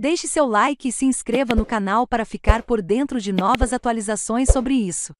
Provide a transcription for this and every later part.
Deixe seu like e se inscreva no canal para ficar por dentro de novas atualizações sobre isso.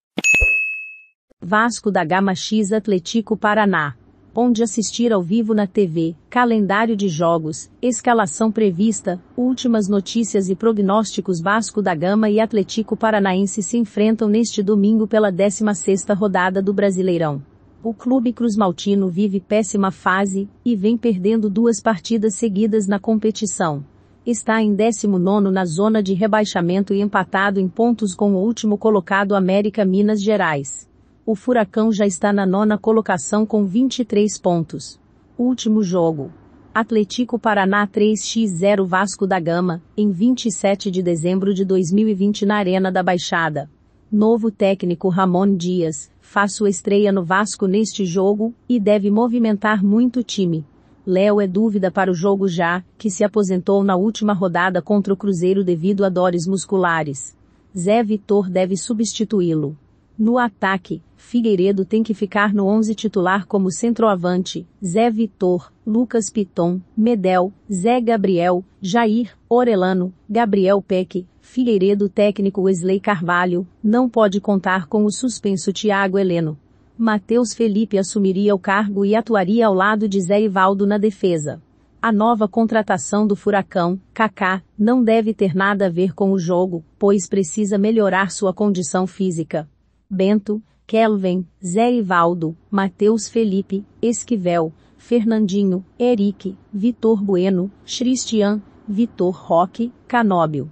Vasco da Gama X Atlético Paraná. Onde assistir ao vivo na TV, calendário de jogos, escalação prevista, últimas notícias e prognósticos Vasco da Gama e Atlético Paranaense se enfrentam neste domingo pela 16ª rodada do Brasileirão. O clube cruzmaltino vive péssima fase e vem perdendo duas partidas seguidas na competição está em 19 na zona de rebaixamento e empatado em pontos com o último colocado América Minas Gerais. O Furacão já está na nona colocação com 23 pontos. Último jogo. Atlético Paraná 3x0 Vasco da Gama, em 27 de dezembro de 2020 na Arena da Baixada. Novo técnico Ramon Dias, faz sua estreia no Vasco neste jogo, e deve movimentar muito o time. Léo é dúvida para o jogo já, que se aposentou na última rodada contra o Cruzeiro devido a dores musculares. Zé Vitor deve substituí-lo. No ataque, Figueiredo tem que ficar no 11 titular como centroavante, Zé Vitor, Lucas Piton, Medel, Zé Gabriel, Jair, Orelano, Gabriel Peck, Figueiredo técnico Wesley Carvalho, não pode contar com o suspenso Thiago Heleno. Matheus Felipe assumiria o cargo e atuaria ao lado de Zé Ivaldo na defesa. A nova contratação do Furacão, Kaká, não deve ter nada a ver com o jogo, pois precisa melhorar sua condição física. Bento, Kelvin, Zé Ivaldo, Matheus Felipe, Esquivel, Fernandinho, Eric, Vitor Bueno, Christian, Vitor Roque, Canóbio.